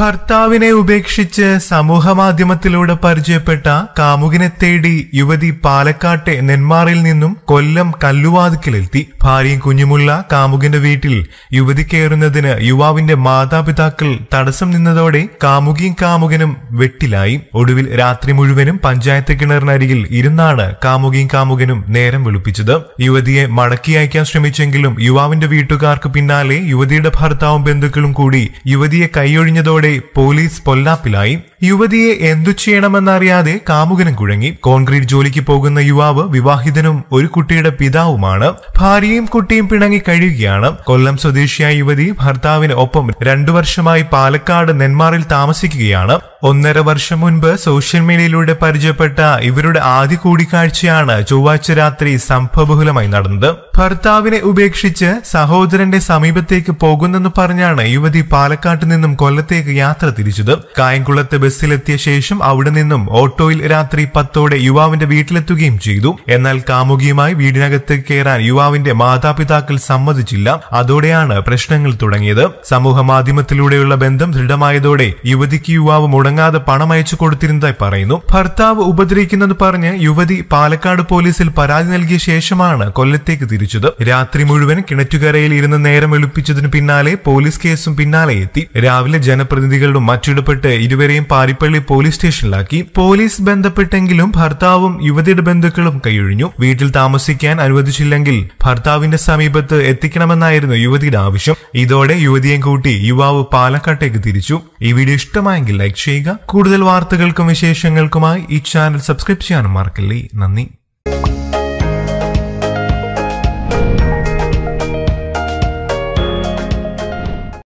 ഭർത്താവിനെ ഉപേക്ഷിച്ച് സമൂഹമാധ്യമത്തിലൂടെ പരിചയപ്പെട്ട കാമുകിനെ തേടി യുവതി പാലക്കാട്ടെ നെന്മാറിൽ നിന്നും കൊല്ലം കല്ലുവാതുക്കിലെത്തി ഭാര്യയും കുഞ്ഞുമുള്ള കാമുകിന്റെ വീട്ടിൽ യുവതി കയറുന്നതിന് യുവാവിന്റെ മാതാപിതാക്കൾ തടസ്സം നിന്നതോടെ കാമുകിയും കാമുകനും വെട്ടിലായി ഒടുവിൽ രാത്രി മുഴുവനും പഞ്ചായത്ത് കിണറിനരികിൽ ഇരുന്നാണ് കാമുകിയും കാമുകനും നേരം വെളുപ്പിച്ചത് യുവതിയെ മടക്കി അയക്കാൻ ശ്രമിച്ചെങ്കിലും യുവാവിന്റെ വീട്ടുകാർക്ക് പിന്നാലെ യുവതിയുടെ ഭർത്താവും ബന്ധുക്കളും കൂടി യുവതിയെ കൈയൊഴിഞ്ഞതോടെ ഇതോടെ പോലീസ് പൊല്ലാപ്പിലായി യുവതിയെ എന്തു ചെയ്യണമെന്നറിയാതെ കാമുകനും കുഴങ്ങി കോൺക്രീറ്റ് ജോലിക്ക് പോകുന്ന യുവാവ് വിവാഹിതനും ഒരു കുട്ടിയുടെ പിതാവുമാണ് ഭാര്യയും കുട്ടിയും പിണങ്ങി കഴിയുകയാണ് കൊല്ലം സ്വദേശിയായ യുവതി ഭർത്താവിന് ഒപ്പം രണ്ടു വർഷമായി പാലക്കാട് നെന്മാറിൽ താമസിക്കുകയാണ് ഒന്നര വർഷം മുൻപ് സോഷ്യൽ മീഡിയയിലൂടെ പരിചയപ്പെട്ട ഇവരുടെ ആദ്യ കൂടിക്കാഴ്ചയാണ് ചൊവ്വാഴ്ച രാത്രി സംഭവബഹുലമായി നടന്നത് ഭർത്താവിനെ ഉപേക്ഷിച്ച് സഹോദരന്റെ സമീപത്തേക്ക് പോകുന്നെന്ന് പറഞ്ഞാണ് യുവതി പാലക്കാട്ട് നിന്നും കൊല്ലത്തേക്ക് യാത്ര തിരിച്ചത് കായംകുളത്ത് ബസ്സിലെത്തിയ ശേഷം അവിടെ നിന്നും ഓട്ടോയിൽ രാത്രി പത്തോടെ യുവാവിന്റെ വീട്ടിലെത്തുകയും ചെയ്തു എന്നാൽ കാമുകിയുമായി വീടിനകത്ത് കയറാൻ യുവാവിന്റെ മാതാപിതാക്കൾ സമ്മതിച്ചില്ല അതോടെയാണ് പ്രശ്നങ്ങൾ തുടങ്ങിയത് സമൂഹ മാധ്യമത്തിലൂടെയുള്ള ബന്ധം ദൃഢമായതോടെ യുവതിക്ക് യുവാവ് മുടങ്ങാതെ പണം അയച്ചു കൊടുത്തിരുന്നതായി പറയുന്നു ഭർത്താവ് ഉപദ്രവിക്കുന്നെന്ന് പറഞ്ഞ് യുവതി പാലക്കാട് പോലീസിൽ പരാതി നൽകിയ ശേഷമാണ് കൊല്ലത്തേക്ക് തിരിച്ചത് രാത്രി മുഴുവൻ കിണറ്റുകരയിൽ ഇരുന്ന് നേരം എളുപ്പിച്ചതിന് പിന്നാലെ പോലീസ് കേസും പിന്നാലെ എത്തി രാവിലെ ജനപ്രതി ജനപ്രതിനിധികളും മറ്റിടപെട്ട് ഇരുവരെയും പാരിപ്പള്ളി പോലീസ് സ്റ്റേഷനിലാക്കി പോലീസ് ബന്ധപ്പെട്ടെങ്കിലും ഭർത്താവും യുവതിയുടെ ബന്ധുക്കളും കൈയൊഴിഞ്ഞു വീട്ടിൽ താമസിക്കാൻ അനുവദിച്ചില്ലെങ്കിൽ ഭർത്താവിന്റെ സമീപത്ത് എത്തിക്കണമെന്നായിരുന്നു യുവതിയുടെ ആവശ്യം ഇതോടെ യുവതിയെ കൂട്ടി യുവാവ് പാലക്കാട്ടേക്ക് തിരിച്ചു ഈ വീഡിയോ ഇഷ്ടമായെങ്കിൽ ലൈക്ക് ചെയ്യുക കൂടുതൽ വാർത്തകൾക്കും വിശേഷങ്ങൾക്കുമായി ഈ ചാനൽ സബ്സ്ക്രൈബ് ചെയ്യാനും മറക്കല്ലേ നന്ദി